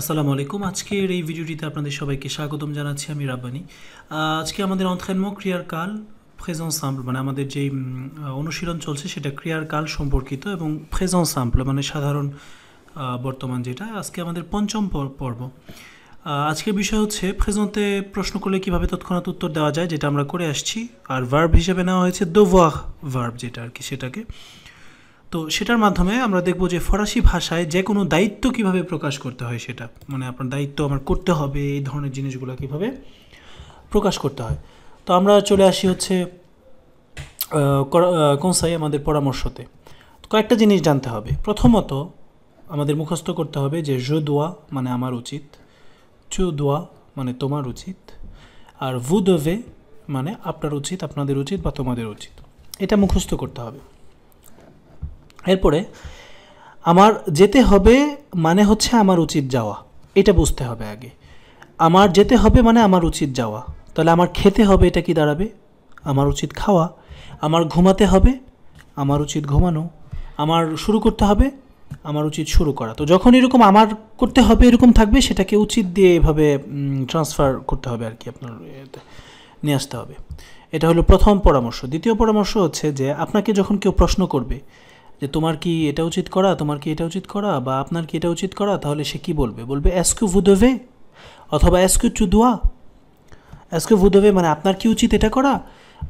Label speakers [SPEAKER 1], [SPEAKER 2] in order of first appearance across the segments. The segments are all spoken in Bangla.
[SPEAKER 1] আসসালামু আলাইকুম আজকের এই ভিডিওটিতে আপনাদের সবাইকে স্বাগতম জানাচ্ছি আমি রাব্বানি আজকে আমাদের অন্থায়নম ক্রিয়ার কাল ফ্রেজন সাম্পল মানে আমাদের যেই অনুশীলন চলছে সেটা ক্রিয়ার কাল সম্পর্কিত এবং ফ্রেজন সাম্পল মানে সাধারণ বর্তমান যেটা আজকে আমাদের পঞ্চম পর্ব আজকের বিষয় হচ্ছে ফ্রেজনতে প্রশ্ন করলে কিভাবে তৎক্ষণাৎ উত্তর দেওয়া যায় যেটা আমরা করে আসছি আর ভার্ব হিসেবে নেওয়া হয়েছে দোভাহ ভার্ব যেটা আর কি সেটাকে তো সেটার মাধ্যমে আমরা দেখব যে ফরাসি ভাষায় যে কোনো দায়িত্ব কিভাবে প্রকাশ করতে হয় সেটা মানে আপনার দায়িত্ব আমার করতে হবে এই ধরনের জিনিসগুলো কিভাবে প্রকাশ করতে হয় তো আমরা চলে আসি হচ্ছে কনসাই আমাদের পরামর্শতে কয়েকটা জিনিস জানতে হবে প্রথমত আমাদের মুখস্থ করতে হবে যে জো দোয়া মানে আমার উচিত চো দোয়া মানে তোমার উচিত আর ভু দোভে মানে আপনার উচিত আপনাদের উচিত বা তোমাদের উচিত এটা মুখস্থ করতে হবে এরপরে আমার যেতে হবে মানে হচ্ছে আমার উচিত যাওয়া এটা বুঝতে হবে আগে আমার যেতে হবে মানে আমার উচিত যাওয়া তাহলে আমার খেতে হবে এটা কি দাঁড়াবে আমার উচিত খাওয়া আমার ঘুমাতে হবে আমার উচিত ঘুমানো আমার শুরু করতে হবে আমার উচিত শুরু করা তো যখন এরকম আমার করতে হবে এরকম থাকবে সেটাকে উচিত দিয়ে এভাবে ট্রান্সফার করতে হবে আর কি আপনার নিয়ে আসতে হবে এটা হলো প্রথম পরামর্শ দ্বিতীয় পরামর্শ হচ্ছে যে আপনাকে যখন কেউ প্রশ্ন করবে যে তোমার কি এটা উচিত করা তোমার কি এটা উচিত করা বা আপনার কি এটা উচিত করা তাহলে সে কি বলবে বলবে অ্যাসকু ভুদোভে অথবা অ্যাসকু চুদুয়া অ্যাসকু ভুদোভে মানে আপনার কি উচিত এটা করা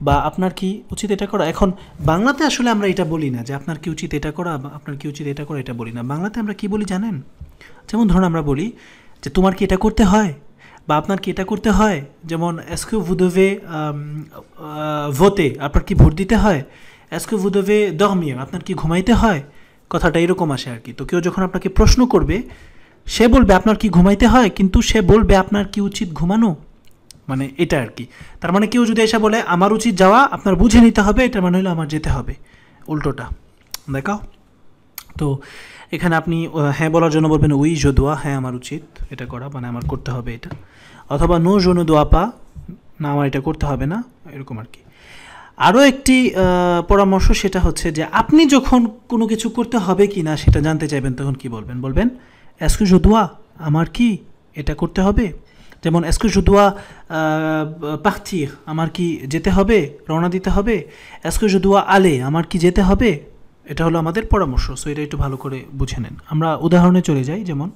[SPEAKER 1] বা আপনার কি উচিত এটা করা এখন বাংলাতে আসলে আমরা এটা বলি না যে আপনার কি উচিত এটা করা বা আপনার কি উচিত এটা করা এটা বলি না বাংলাতে আমরা কি বলি জানেন যেমন ধরুন আমরা বলি যে তোমার কি এটা করতে হয় বা আপনার কি এটা করতে হয় যেমন অ্যাসকু ভুদোভে ভোতে আপনার কি ভোট দিতে হয় অ্যাসকে ভুদভে দহমিয়াম আপনার কি ঘুমাইতে হয় কথাটা এরকম আসে আর কি তো কেউ যখন আপনাকে প্রশ্ন করবে সে বলবে আপনার কি ঘুমাইতে হয় কিন্তু সে বলবে আপনার কি উচিত ঘুমানো মানে এটা আর কি তার মানে কেউ যদি এসে বলে আমার উচিত যাওয়া আপনার বুঝে নিতে হবে এটা মানে হলো আমার যেতে হবে উল্টোটা দেখাও তো এখানে আপনি হ্যাঁ বলার জন্য বলবেন উই দোয়া হ্যাঁ আমার উচিত এটা করা মানে আমার করতে হবে এটা অথবা নো জনু দোয়া পা না আমার এটা করতে হবে না এরকম আর কি আরও একটি পরামর্শ সেটা হচ্ছে যে আপনি যখন কোনো কিছু করতে হবে কি না সেটা জানতে চাইবেন তখন কি বলবেন বলবেন এসকু আমার কি এটা করতে হবে যেমন এসকু জদুয়া আমার কি যেতে হবে রওনা দিতে হবে এসকু আলে আমার কি যেতে হবে এটা হলো আমাদের পরামর্শ সো এটা একটু ভালো করে বুঝে নেন আমরা উদাহরণে চলে যাই যেমন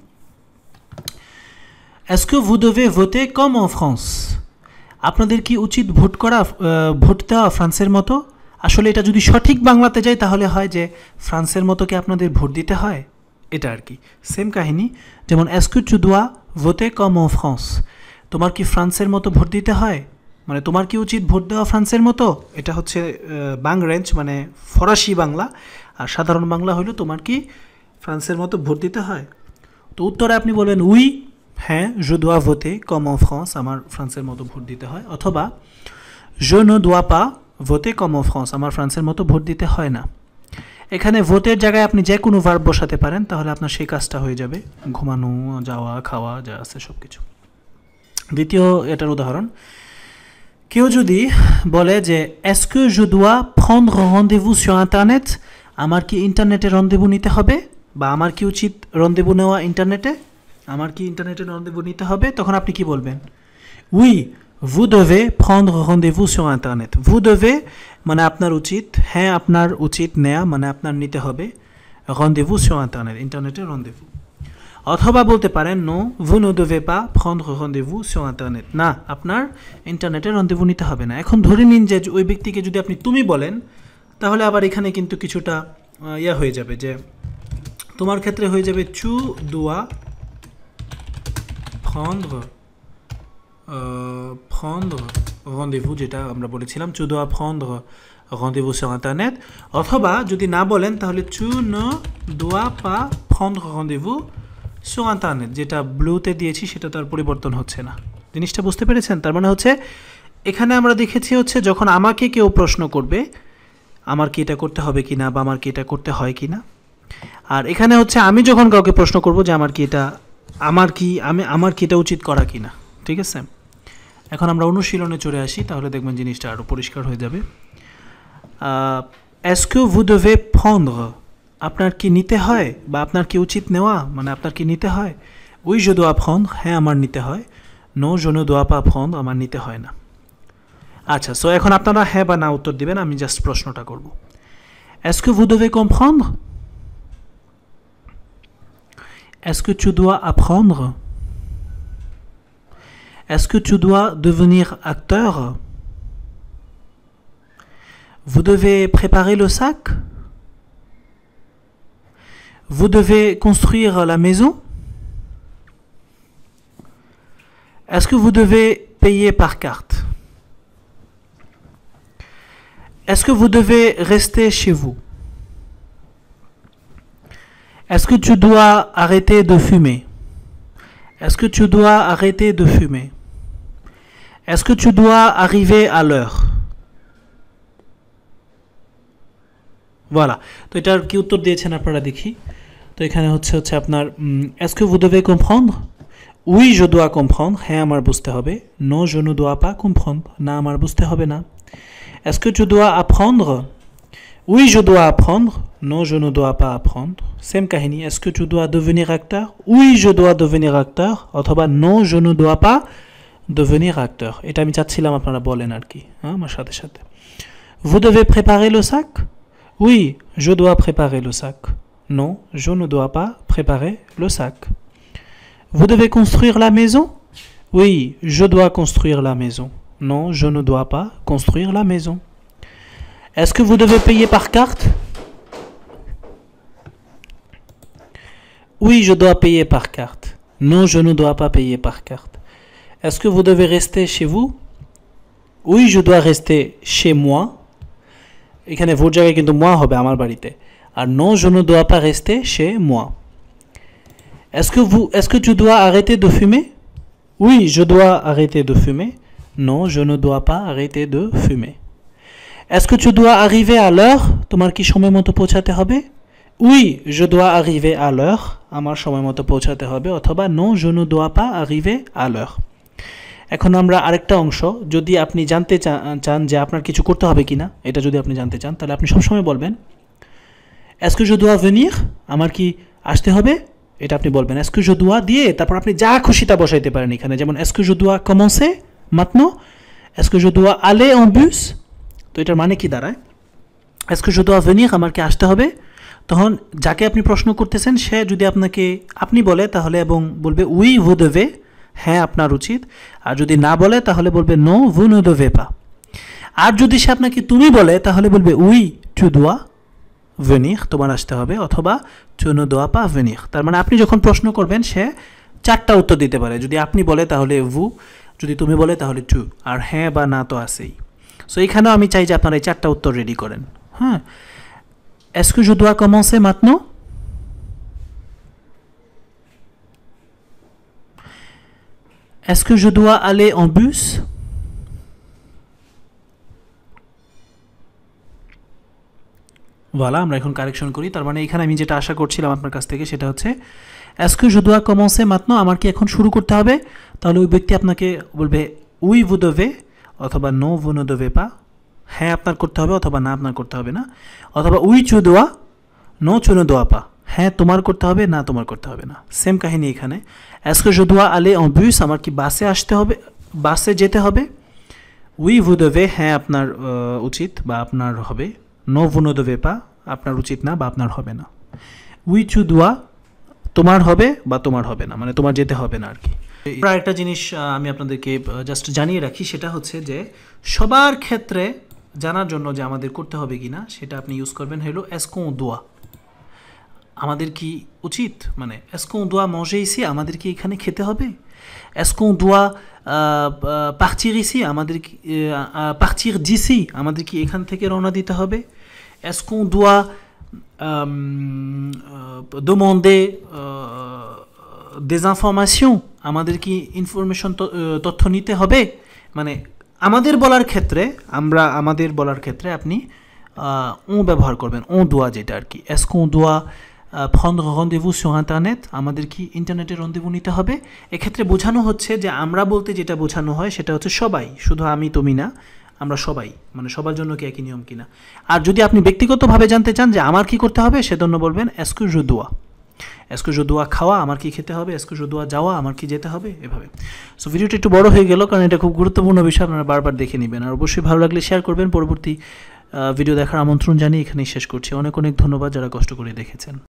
[SPEAKER 1] এসকু ভুদোভে ভোতে কম অ ফ্রান্স আপনাদের কি উচিত ভোট করা ভোট দেওয়া ফ্রান্সের মতো আসলে এটা যদি সঠিক বাংলাতে যায় তাহলে হয় যে ফ্রান্সের মতো কি আপনাদের ভোট দিতে হয় এটা আর কি সেম কাহিনী যেমন এসকু চুদুয়া ভোতে কম ও ফ্রান্স তোমার কি ফ্রান্সের মতো ভোট দিতে হয় মানে তোমার কি উচিত ভোট দেওয়া ফ্রান্সের মতো এটা হচ্ছে রেঞ্জ মানে ফরাসি বাংলা আর সাধারণ বাংলা হলো তোমার কি ফ্রান্সের মতো ভোট দিতে হয় তো উত্তরে আপনি বলবেন উই হ্যাঁ জো দোয়া ভোতে কম অ ফ্রান্স আমার ফ্রান্সের মতো ভোট দিতে হয় অথবা জো নো দোয়া পা ভোতে কম অ ফ্রান্স আমার ফ্রান্সের মতো ভোট দিতে হয় না এখানে ভোটের জায়গায় আপনি যে কোনো ভার্ব বসাতে পারেন তাহলে আপনার সেই কাজটা হয়ে যাবে ঘুমানো যাওয়া খাওয়া যা আছে সব কিছু দ্বিতীয় এটার উদাহরণ কেউ যদি বলে যে এসকু জুদুয়া ফন্ড রন্দেভু সু ইন্টারনেট আমার কি ইন্টারনেটে রন্দেভু নিতে হবে বা আমার কি উচিত রন্দেভু নেওয়া ইন্টারনেটে আমার কি ইন্টারনেটে নন্দেব নিতে হবে তখন আপনি কি বলবেন উই ভু দভে ফন্ড রন্দেভু সো ইন্টারনেট ভু দভে মানে আপনার উচিত হ্যাঁ আপনার উচিত নেয়া মানে আপনার নিতে হবে রন্দেভু সো ইন্টারনেট ইন্টারনেটে রন্দেভু অথবা বলতে পারেন নো ভু নো দোভে পা ফন্ড রন্দেভু সো ইন্টারনেট না আপনার ইন্টারনেটে রন্দেভু নিতে হবে না এখন ধরে নিন যে ওই ব্যক্তিকে যদি আপনি তুমি বলেন তাহলে আবার এখানে কিন্তু কিছুটা ইয়া হয়ে যাবে যে তোমার ক্ষেত্রে হয়ে যাবে চু দোয়া prendre euh, prendre rendez-vous যেটা আমরা বলেছিলাম to dois prendre rendez-vous sur internet অথবা যদি না বলেন তাহলে to ne doit pas prendre rendez-vous sur internet যেটা ব্লুতে দিয়েছি সেটা তার পরিবর্তন হচ্ছে না জিনিসটা বুঝতে পেরেছেন তার মানে হচ্ছে এখানে আমরা দেখেছি হচ্ছে যখন আমাকে কেউ প্রশ্ন করবে আমার কি এটা করতে হবে কি না বা আমার কি এটা করতে হয় কি না আর এখানে হচ্ছে আমি যখন কাউকে প্রশ্ন করব যে আমার কি এটা আমার কি আমি আমার কি এটা উচিত করা কি না ঠিক আছে এখন আমরা অনুশীলনে চলে আসি তাহলে দেখবেন জিনিসটা আরও পরিষ্কার হয়ে যাবে এসকো ভে ফন্দ আপনার কি নিতে হয় বা আপনার কি উচিত নেওয়া মানে আপনার কি নিতে হয় উই যে দোয়া ফন্দ হ্যাঁ আমার নিতে হয় নো জনো দোয়া পা ফন্দ আমার নিতে হয় না আচ্ছা সো এখন আপনারা হ্যাঁ বা না উত্তর দিবেন আমি জাস্ট প্রশ্নটা করব এসকো ভে কম ফন্দ Est-ce que tu dois apprendre Est-ce que tu dois devenir acteur Vous devez préparer le sac Vous devez construire la maison Est-ce que vous devez payer par carte Est-ce que vous devez rester chez vous est-ce que tu dois arrêter de fumer Est-ce que tu dois arrêter de fumer Est-ce que tu dois arriver à l'heure Voilà. est-ce que vous devez comprendre Oui, je dois comprendre. Non, je ne dois pas comprendre. Est-ce que tu dois apprendre Oui, je dois apprendre. Non, je ne dois pas apprendre. est-ce que tu dois devenir acteur Oui, je dois devenir acteur. non, je ne dois pas devenir acteur. Et hein, Vous devez préparer le sac Oui, je dois préparer le sac. Non, je ne dois pas préparer le sac. Vous devez construire la maison Oui, je dois construire la maison. Non, je ne dois pas construire la maison. Est-ce que vous devez payer par carte Oui, je dois payer par carte. Non, je ne dois pas payer par carte. Est-ce que vous devez rester chez vous Oui, je dois rester chez moi. moi ah non je ne dois pas rester chez moi est-ce que vous est-ce que tu dois arrêter de fumer oui je dois arrêter de fumer non je ne dois pas arrêter de fumer est-ce que tu dois arriver à l'heure উই জো দোয়া ইভে আলহ আমার সময় মতো পৌঁছাতে হবে অথবা নো জনু দোয়া পা আরিভে আলহ এখন আমরা আরেকটা অংশ যদি আপনি জানতে চান যে আপনার কিছু করতে হবে কি না এটা যদি আপনি জানতে চান তাহলে আপনি সবসময় বলবেন এসকু জো দোয়া ভেনির আমার কি আসতে হবে এটা আপনি বলবেন এসকু জো দোয়া দিয়ে তারপর আপনি যা খুশি তা বসাইতে পারেন এখানে যেমন এসকু জো দোয়া কমসে মাতনো এসকু জো দোয়া আলে অম্বুস তো এটার মানে কি দাঁড়ায় এসকু জো দোয়া ভেনির আমার কি আসতে হবে তখন যাকে আপনি প্রশ্ন করতেছেন সে যদি আপনাকে আপনি বলে তাহলে এবং বলবে উই ভুদভে হ্যাঁ আপনার উচিত আর যদি না বলে তাহলে বলবে নো ভুনুদভে পা আর যদি সে আপনাকে তুমি বলে তাহলে বলবে উই দোয়া ভেনিখ তোমার আসতে হবে অথবা চুনু দোয়া পা ভেনিখ তার মানে আপনি যখন প্রশ্ন করবেন সে চারটা উত্তর দিতে পারে যদি আপনি বলে তাহলে ভু যদি তুমি বলে তাহলে টু আর হ্যাঁ বা না তো আসেই সো এখানেও আমি চাই যে আপনারা এই চারটা উত্তর রেডি করেন হ্যাঁ Est-ce que je dois commencer maintenant Est-ce que je dois aller en bus Voilà, je vais correction kori. Tarmane ekhane ami jeta asha korchhilam apnar kach theke seta hocche. Est-ce que je dois commencer maintenant Amar ki ekhon shuru korte hobe? Tahole oi byakti apnake bolbe "Oui, vous devez" othoba "Non, vous ne devez pas". হ্যাঁ আপনার করতে হবে অথবা না আপনার করতে হবে না অথবা উই চু দোয়া নো চুনো দোয়া পা হ্যাঁ তোমার করতে হবে না তোমার করতে হবে না সেম কাহিনী এখানে অ্যাসকো যদুয়া আলে অবিউস আমার কি বাসে আসতে হবে বাসে যেতে হবে উই ভুদোভে হ্যাঁ আপনার উচিত বা আপনার হবে নো ভুনোদোভে পা আপনার উচিত না বা আপনার হবে না উই চু দোয়া তোমার হবে বা তোমার হবে না মানে তোমার যেতে হবে না আর কি একটা জিনিস আমি আপনাদেরকে জাস্ট জানিয়ে রাখি সেটা হচ্ছে যে সবার ক্ষেত্রে জানার জন্য যে আমাদের করতে হবে কি না সেটা আপনি ইউজ করবেন হলো এসকো দোয়া আমাদের কি উচিত মানে এসকো দোয়া মজেইসি আমাদের কি এখানে খেতে হবে এসকো দোয়া পাকচির ইসি আমাদের কি পাখচির জিসি আমাদের কি এখান থেকে রওনা দিতে হবে এসকো দোয়া দোমন্দে ডেজানফরমাসিও আমাদের কি ইনফরমেশন তথ্য নিতে হবে মানে আমাদের বলার ক্ষেত্রে আমরা আমাদের বলার ক্ষেত্রে আপনি ও ব্যবহার করবেন ও দোয়া যেটা আর কি এসকো দোয়া ফন রন্দেভু সোহান্তানেত আমাদের কি ইন্টারনেটে রন্দেভু নিতে হবে এক্ষেত্রে বোঝানো হচ্ছে যে আমরা বলতে যেটা বোঝানো হয় সেটা হচ্ছে সবাই শুধু আমি তুমি না আমরা সবাই মানে সবার জন্য কি একই নিয়ম কিনা আর যদি আপনি ব্যক্তিগতভাবে জানতে চান যে আমার কি করতে হবে সেজন্য বলবেন এসকু রুদোয়া এসকো যদুয়া খাওয়া আমার কি খেতে হবে এসকো যদুয়া যাওয়া আমার কি যেতে হবে এভাবে সো ভিডিওটা একটু বড় হয়ে গেল কারণ এটা খুব গুরুত্বপূর্ণ বিষয় আপনারা বারবার দেখে নেবেন আর অবশ্যই ভালো লাগলে শেয়ার করবেন পরবর্তী ভিডিও দেখার আমন্ত্রণ জানিয়ে এখানেই শেষ করছি অনেক অনেক ধন্যবাদ যারা কষ্ট করে দেখেছেন